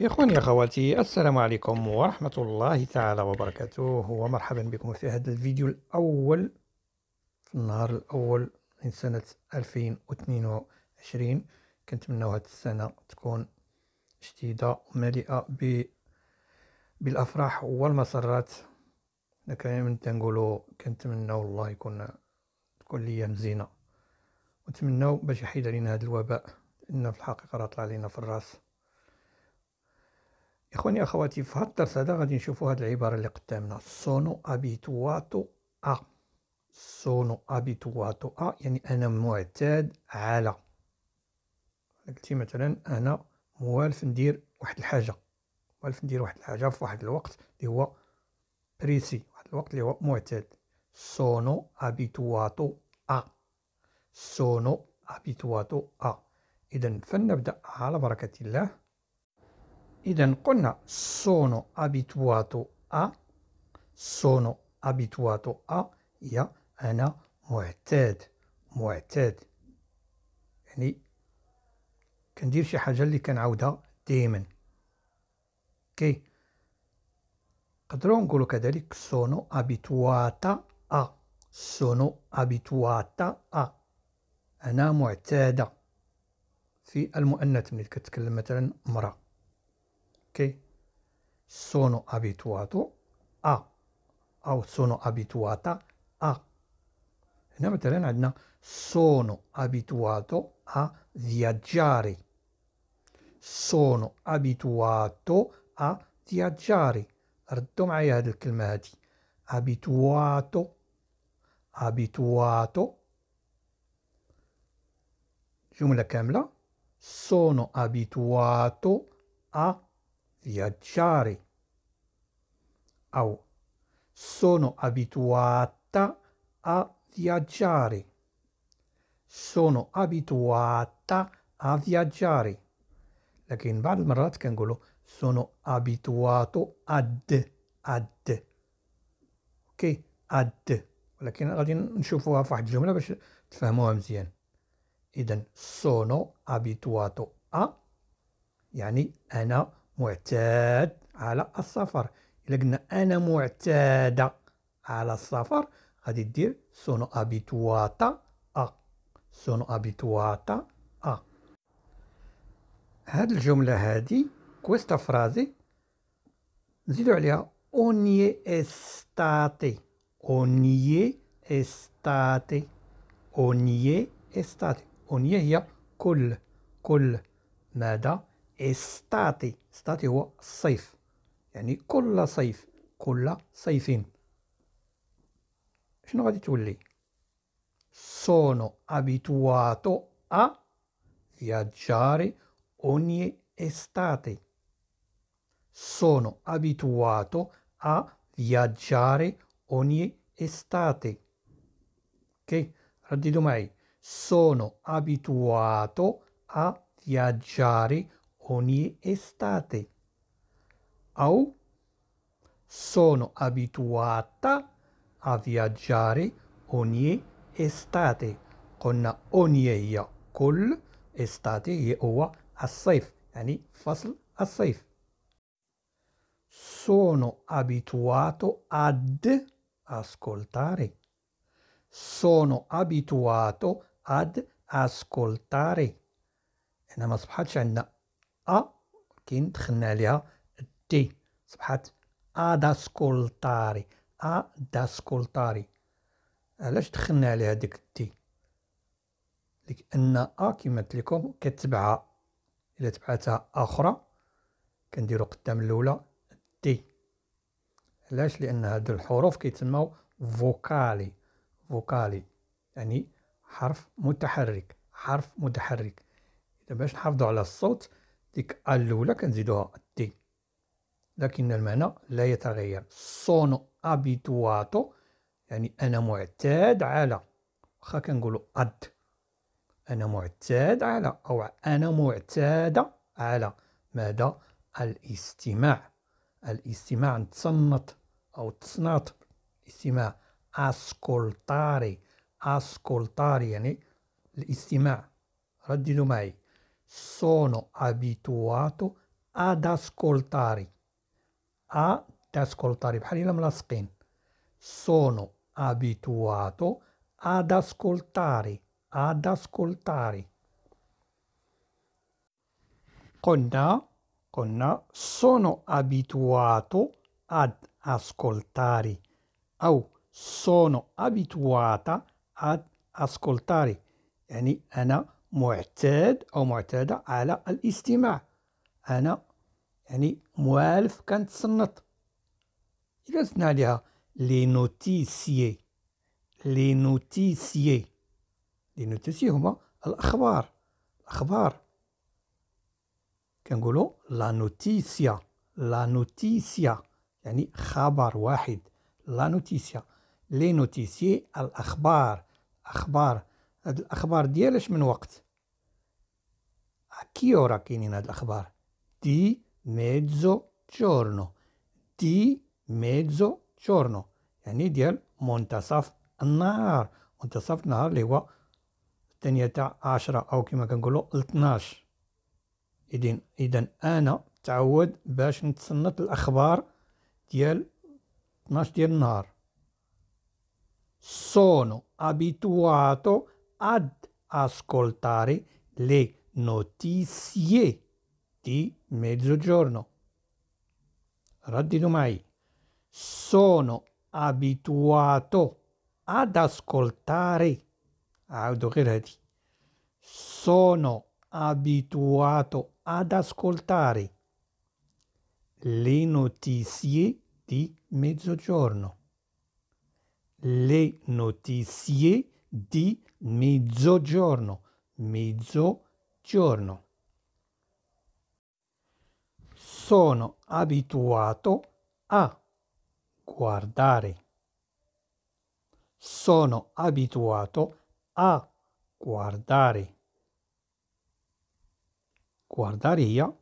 يا إخواني أخواتي السلام عليكم ورحمة الله تعالى وبركاته ومرحبا بكم في هذا الفيديو الأول في النهار الأول من سنة 2022 كنتمناو هذه السنة تكون جديدة مليئة ب بالأفراح والمسرات كان تنقولو كنتمناو الله يكون تكون ليام زينة ونتمناو باش يحيد علينا هذا الوباء لأن في الحقيقة راه طلع علينا في الراس إخواني أخواتي في هاد الدرس هذا غادي نشوفوا هذه العبارة اللي قدامنا سونو أبيتواتو أ سونو أبيتواتو أ يعني أنا معتاد على قلتي مثلا أنا موالف ندير واحد الحاجة موالف ندير واحد الحاجة في واحد الوقت اللي هو بريسي واحد الوقت اللي هو معتاد سونو أبيتواتو أ سونو أبيتواتو أ إذا فلنبدأ على بركة الله إذا قلنا sono abituato a sono abituato a هي أنا معتاد معتاد يعني كندير شي حاجة اللي كنعاودها دايما كي نقدروا نقولو كذلك sono abituata a sono abituata a أنا معتادة في المؤنث ملي كتكلم مثلا امرأة che sono abituato a o sono abituata a هنا مثلا عندنا sono abituato a viaggiare sono abituato a viaggiare ردوا معايا هاد الكلمة هادي abituato abituato جملة كاملة sono abituato a viaggiare. Au. Sono abituata a viaggiare. Sono abituata a viaggiare. لكن بعض المرات كنقولوا sono abituato ad ad Ok? ad ولكن غادي نشوفوها في واحد الجمله باش تفهموها مزيان اذا sono abituato a يعني انا معتاد على السفر إلا قلنا أنا معتادة على السفر غادي دير سونو أبيتواتا أ سونو أبيتواتا أ هاد الجملة هادي كويستا فرازي نزيدو عليها أونيي استاتي أونيي استاتي أونيي استاتي أونيي هي كل كل ماذا استعطي استعطي هو الصيف يعني كل صيف كل صيف شنو غادي تولي sono abituato a viaggiare ogni estate sono abituato a viaggiare ogni estate che raddido mai sono abituato a viaggiare ogni ogni estate. Au sono abituata a viaggiare ogni estate. قلنا أونية هي كل استاتي هي هو الصيف يعني فصل الصيف sono abituato ad ascoltare sono abituato ad ascoltare E ما صبحتش أ كاين دخلنا عليها ا صبحت ا أداسكولتاري علاش دخلنا عليها ديك تي لأن أ كيما قلت لكم كتبعها إلا تبعتها أخرى كنديرو قدام الأولى دي علاش لأن هاد الحروف كيتسماو فوكالي فوكالي يعني حرف متحرك حرف متحرك إذا باش نحافظوا على الصوت ديك ا الأولى كنزيدوها تي لكن المعنى لا يتغير سونو ابيتواتو يعني أنا معتاد على واخا كنقولو أد أنا معتاد على أو أنا معتادة على ماذا الاستماع الاستماع نتصنت أو تصنط الاستماع أسكولتاري أسكولتاري يعني الاستماع رددوا معي sono abituato ad ascoltare. Ad ascoltare. بحال إلا Sono abituato ad ascoltare. Ad ascoltare. conna conna sono abituato ad ascoltare أو sono abituata ad ascoltare يعني أنا معتاد أو معتادة على الاستماع أنا يعني موالف كانت إلا جلسنا عليها لي نوتيسيي لي نوتيسيي لي نوتيسيي هما الأخبار الأخبار كنقولوا لا نوتيسيا لا نوتيسيا يعني خبر واحد لا نوتيسيا لي نوتيسيي الأخبار أخبار هاد الاخبار ديالاش من وقت كيورا كاينين هاد الاخبار دي ميزو جورنو دي ميزو جورنو يعني ديال منتصف النهار منتصف النهار اللي هو الثانية تاع عشرة أو كما كنقولو لتناش إذن إذن أنا تعود باش نتصنت الأخبار ديال 12 ديال النهار سونو أبيتواتو ad ascoltare le notizie di mezzogiorno. mai, sono abituato ad ascoltare. Audorerati. Sono abituato ad ascoltare le notizie di mezzogiorno. Le notizie di mezzogiorno mezzogiorno, mezzogiorno. Sono abituato a guardare. Sono abituato a guardare. guardare هي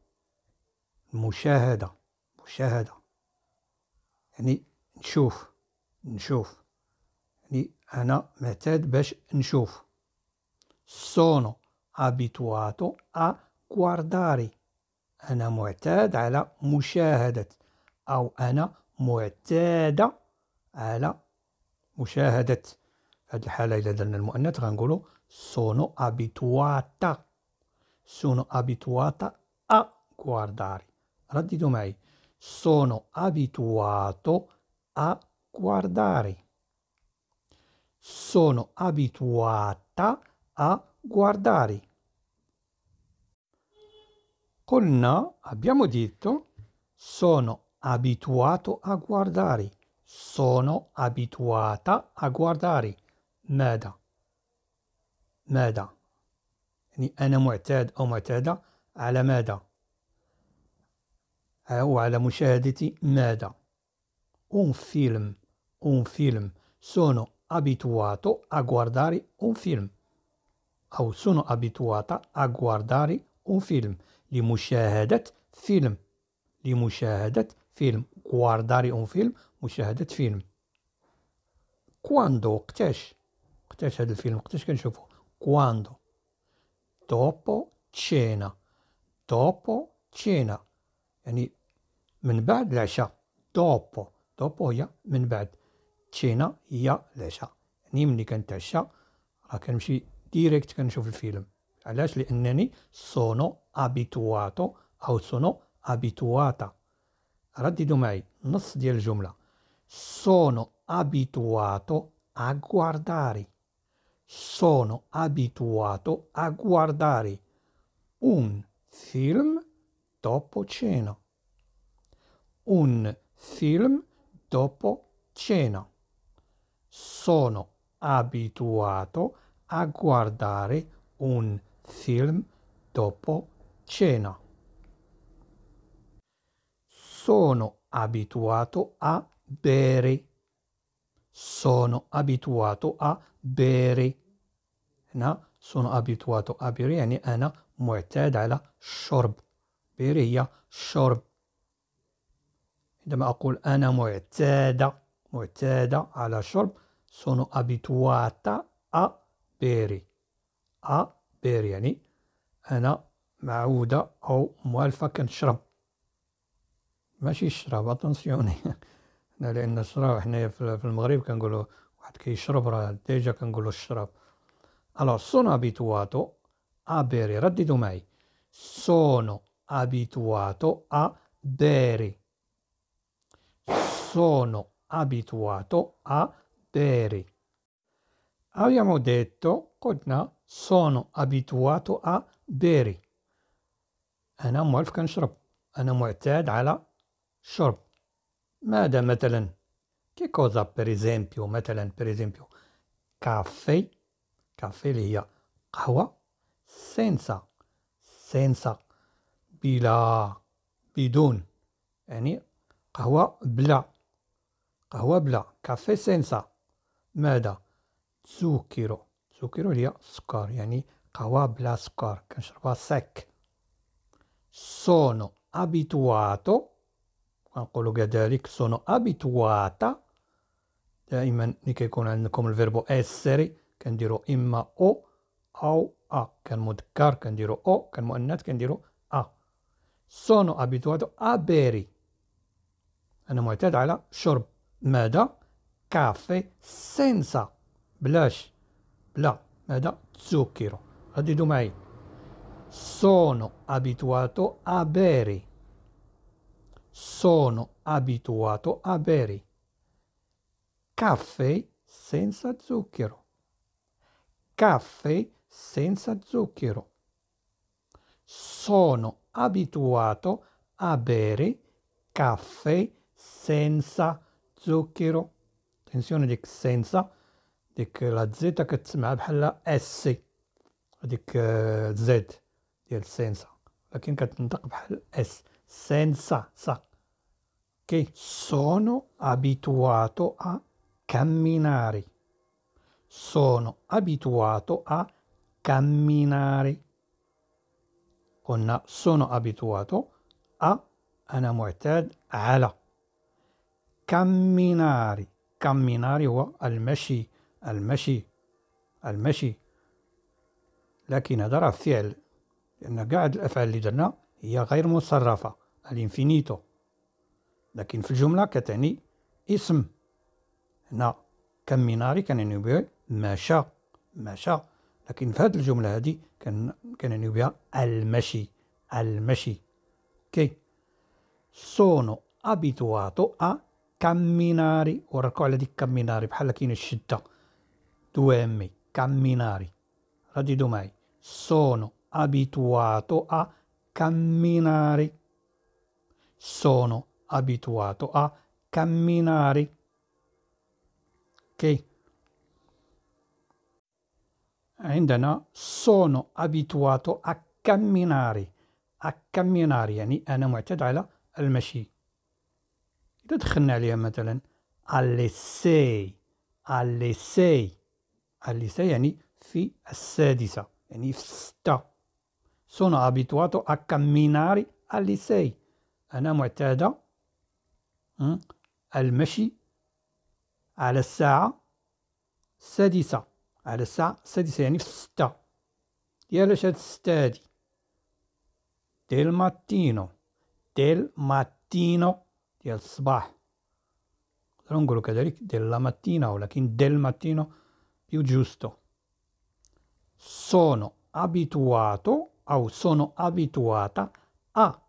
المشاهدة مشاهدة يعني نشوف نشوف يعني أنا معتاد باش نشوف sono abituato a guardare أنا معتاد على مشاهدة أو أنا معتادة على مشاهدة في هذه الحالة إلا درنا المؤنث غنقولو sono abituata sono abituata a guardare رددوا معي sono abituato a guardare sono abituata a guardare. Con na abbiamo detto sono abituato a guardare. Sono abituata a guardare. ماذا ماذا يعني أنا معتاد أو معتادة على ماذا أو على مشاهدة ماذا un film un film sono abituato a guardare un film أو sono abituata a guardare un film لمشاهدة فيلم لمشاهدة فيلم guardare un film مشاهدة فيلم quando وقتاش وقتاش هذا الفيلم وقتاش كنشوفو quando dopo cena dopo cena يعني من بعد العشاء dopo dopo هي من بعد تشينا هي العشاء يعني ملي كنتعشى راه كنمشي ديريكت كنشوف الفيلم علاش لانني سونو ابيتواتو او سونو ابيتواتا رددوا معي نص ديال الجمله sono abituato a guardare sono abituato a guardare un film dopo cena un film dopo cena sono abituato a guardare un film dopo cena. Sono abituato a bere. Sono abituato a bere. No? sono abituato a bere يعني أنا معتاد على الشرب بير هي shorb. عندما أقول أنا معتادة معتادة على الشرب sono abituata a beri. A بير يعني أنا معودة أو مؤلفة كنشرب ماشي الشراب اتونسيوني هنا لأن الشراب حنايا في المغرب كنقولو واحد كيشرب راه ديجا كنقولو الشراب ألوغ سونو أبيتواتو أ بيري رددو معي سونو أبيتواتو أ بيري سونو أبيتواتو أ poteri. Abbiamo detto che sono abituato a bere. انا موالف كنشرب انا معتاد على الشرب ماذا مثلا كي كوزا بريزيمبيو مثلا بريزيمبيو كافي كافي اللي هي قهوه سينسا سينسا بلا بدون يعني قهوه بلا قهوه بلا كافي سينسا ماذا تسوكيرو تسوكيرو هي السكر يعني قهوة بلا سكر كنشربها ساك سونو ابيتواتو كنقولو كذلك سونو ابيتواتا دائما ملي كيكون عندكم الفيربو اسري كنديرو اما او او ا كان مذكر كنديرو او كان مؤنث كنديرو ا سونو ابيتواتو ابيري انا معتاد على شرب ماذا caffè senza blush, bla, eh, da zucchero. Adidu mai. Sono abituato a bere. Sono abituato a bere. Caffè senza zucchero. Caffè senza zucchero. Sono abituato a bere caffè senza zucchero. ديفينيسيون هذيك السينسا ديك لا زيتا كتسمع بحال اس سي هذيك زد ديال السينسا لكن كتنطق بحال اس سينسا سا كي sono abituato a camminare sono abituato a camminare قلنا sono abituato a أنا معتاد على camminare كاميناري هو المشي المشي المشي لكن هذا راه فعل لأن كاع الأفعال اللي درنا هي غير مصرفة الانفينيتو لكن في الجملة كتعني اسم هنا كاميناري كنعنيو به مشى مشى لكن في هذه الجملة هذه كنعنيو بها المشي المشي كي سونو ابيتواتو ا camminare وركوا على ديك كاميناري بحال كاين الشده m camminare رددوا معي sono abituato a camminare sono abituato a camminare ok عندنا sono abituato a camminare a camminare يعني أنا معتاد al المشي إذا دخلنا عليها مثلا الليسي الليسي الليسي يعني في السادسة يعني في الستة سونا أبيتواتو a camminare الليسي أنا معتادة المشي على الساعة السادسة على الساعة السادسة يعني في الستة ديالاش هاد الستة هادي ديل ماتينو ديل ماتينو al sbah. Non quello della mattina o la lakin del mattino più giusto. Sono abituato o sono abituata a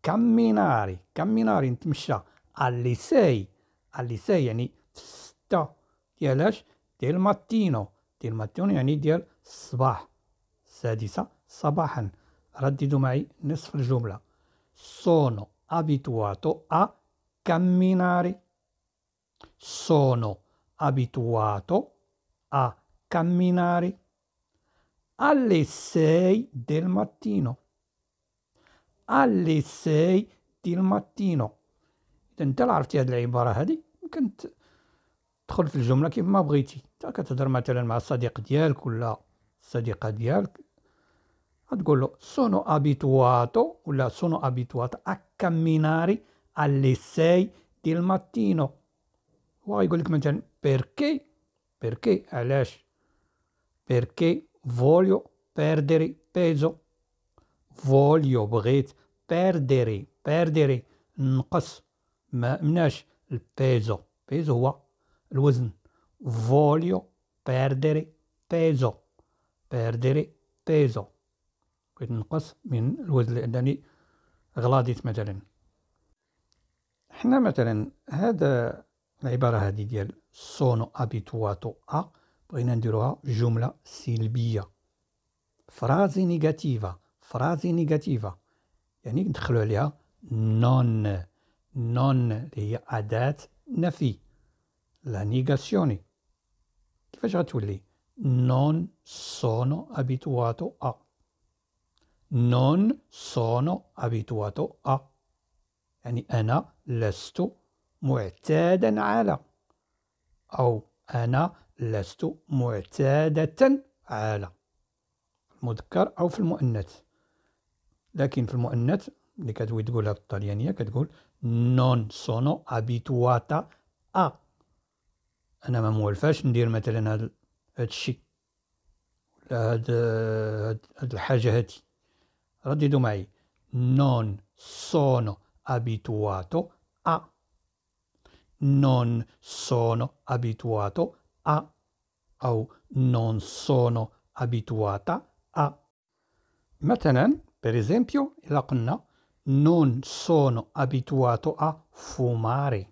camminare, camminare in timsha alle 6, alle 6 يعني ستة ديالاش del mattino, del mattino يعني ديال sbah. السادسة sabahan. رددوا معي نصف الجملة sono abituato a camminare. Sono abituato a camminare alle sei del mattino. Alle sei del mattino. إذا أنت لا عرفتي هاد العبارة هادي يمكن تدخل في الجملة كيف ما بغيتي أنت كتهضر مثلا مع الصديق ديالك ولا الصديقة ديالك غتقول له sono abituato ولا sono abituata a camminare alle 6 del mattino وغيقول لك مثلا perché perché علاش perché voglio perdere peso voglio بغيت perdere perdere نقص ما مناش البيزو بيزو هو الوزن voglio perdere peso perdere peso بغيت نقص من الوزن لأنني غلاضيت مثلا حنا مثلا هذا العبارة هذه ديال سونو ابيتواتو ا بغينا نديروها جملة سلبية فرازي نيجاتيفا فرازي نيجاتيفا يعني ندخلو عليها نون نون اللي هي أداة نفي لا نيجاسيوني كيفاش غتولي نون سونو ابيتواتو ا نون سونو ابيتواتو ا يعني أنا لست معتادا على أو أنا لست معتادة على المذكر أو في المؤنث لكن في المؤنث اللي كتبغي تقولها بالطليانية كتقول نون سونو أبيتواتا أ أنا ما موالفاش ندير مثلا هاد هادشي ولا هاد هاد الحاجة هادي رددوا معي نون سونو abituato a. Non sono abituato a. O non sono abituata a. مثلا per esempio la conna. non sono abituato a fumare.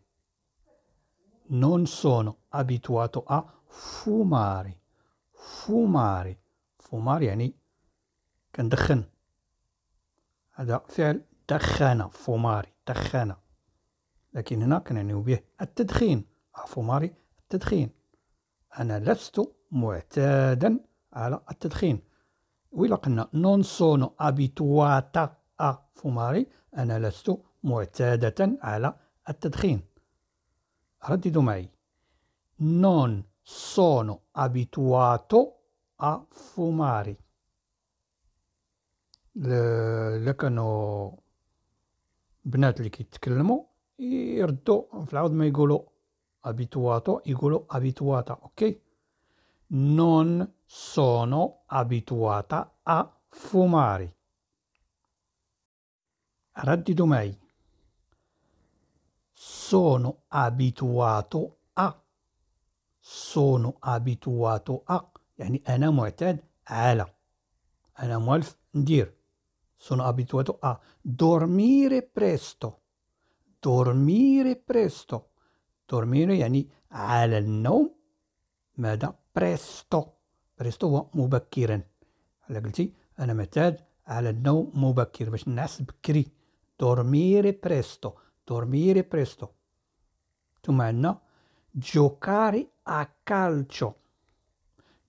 Non sono abituato a fumare. fumare Fumare, يعني كندخن هذا فعل تخانة فوماري تخانة لكن هنا كنعنيو به التدخين آه، فوماري التدخين أنا لست معتادا على التدخين وإلا قلنا نون سونو أبيتواتا أ فوماري أنا لست معتادة على التدخين رددوا معي نون سونو ابيتواتو ا فوماري Le, البنات اللي كيتكلموا يردوا في العوض ما يقولوا abituato يقولوا abituata اوكي نون sono abituata ا فوماري رددوا معي sono abituato a sono abituato a يعني انا معتاد على انا مؤلف ندير sono abituato a dormire presto. Dormire presto. Dormire يعني على النوم ماذا presto presto هو مبكرا هلا قلتي أنا معتاد على النوم مبكر باش نعس بكري dormire presto dormire presto Tu manna giocare a calcio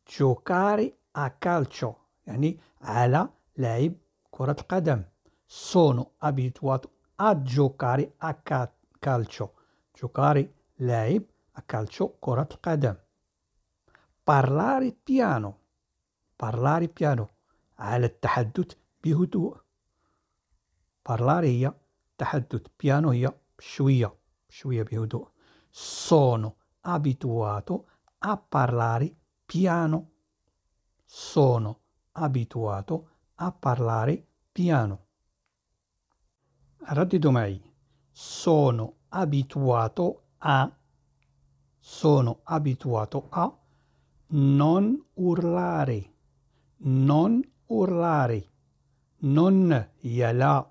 giocare a calcio يعني على لعب Corat Qadam, sono abituato a giocare a ca calcio. Giocare lei a calcio Corat Qadam. Parlare piano. Parlare piano. على التحدث bihutu. Parlare io. تحدث piano io. شوية شوية bihutu. Sono abituato a parlare piano. Sono abituato a a parlare piano. Radidomei, sono abituato a, sono abituato a non urlare, non urlare, non yala.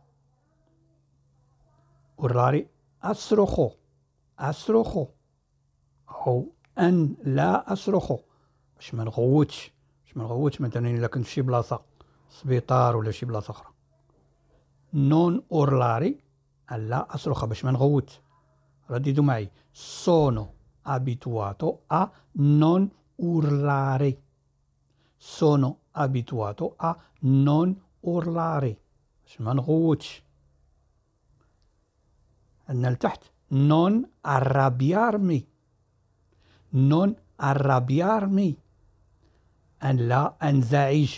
Urlare asrojo, asrojo, او an la اصرخ باش ما نغوتش باش ما نغوتش مثلا الا سبيطار ولا شي بلاصه اخرى نون اورلاري لا اصرخ باش ما نغوت رددوا معي سونو ابيتواتو ا نون اورلاري سونو ابيتواتو ا نون اورلاري باش ما نغوتش عندنا لتحت نون ارابيارمي نون ارابيارمي أن لا أنزعج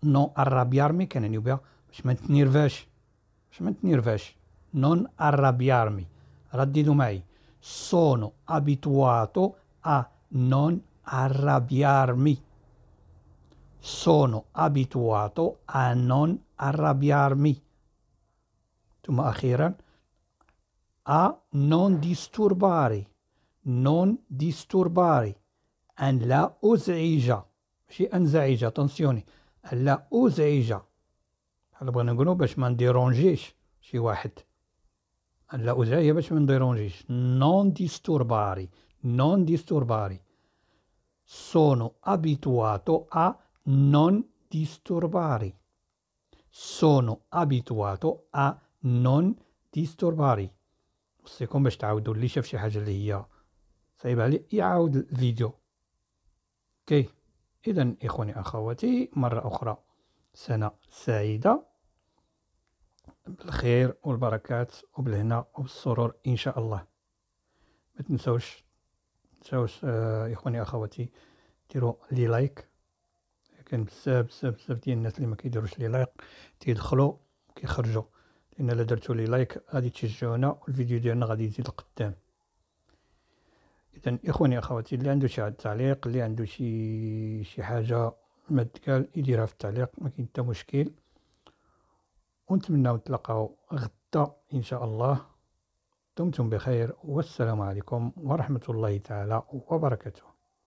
non arrabbiarmi, kennen nubia, Xment nirvesh, xment nirvesh, non arrabbiarmi. Raddidu mai, sono abituato a non arrabbiarmi. Sono abituato a non arrabbiarmi. ثم أخيرا a non disturbare non disturbare أن la أزعج si أنزعج attenzione هلا ازعجه بحال بغينا نقولو باش ما نديرونجيش شي واحد هلا ازعجه باش ما نديرونجيش نون ديستورباري نون ديستورباري sono abituato ا نون ديستورباري sono abituato ا نون ديستورباري وصيكم باش تعاودو اللي شاف شي حاجه اللي هي صعيبه عليه يعاود الفيديو اوكي okay. إذا إخواني أخواتي مرة أخرى سنة سعيدة بالخير والبركات وبالهنا وبالسرور إن شاء الله ما تنسوش تنسوش آه إخواني أخواتي ديروا لي لايك كان بزاف بزاف بزاف ديال الناس اللي ما كيديروش لي لايك تيدخلوا كيخرجوا لان الا درتوا لي لايك غادي تشجعونا والفيديو ديالنا غادي يزيد القدام إذا إخواني أخواتي اللي عنده شي تعليق اللي عنده شي شي حاجة ما تقال يديرها في التعليق ما كاين حتى مشكل ونتمناو نتلاقاو غدا إن شاء الله دمتم بخير والسلام عليكم ورحمة الله تعالى وبركاته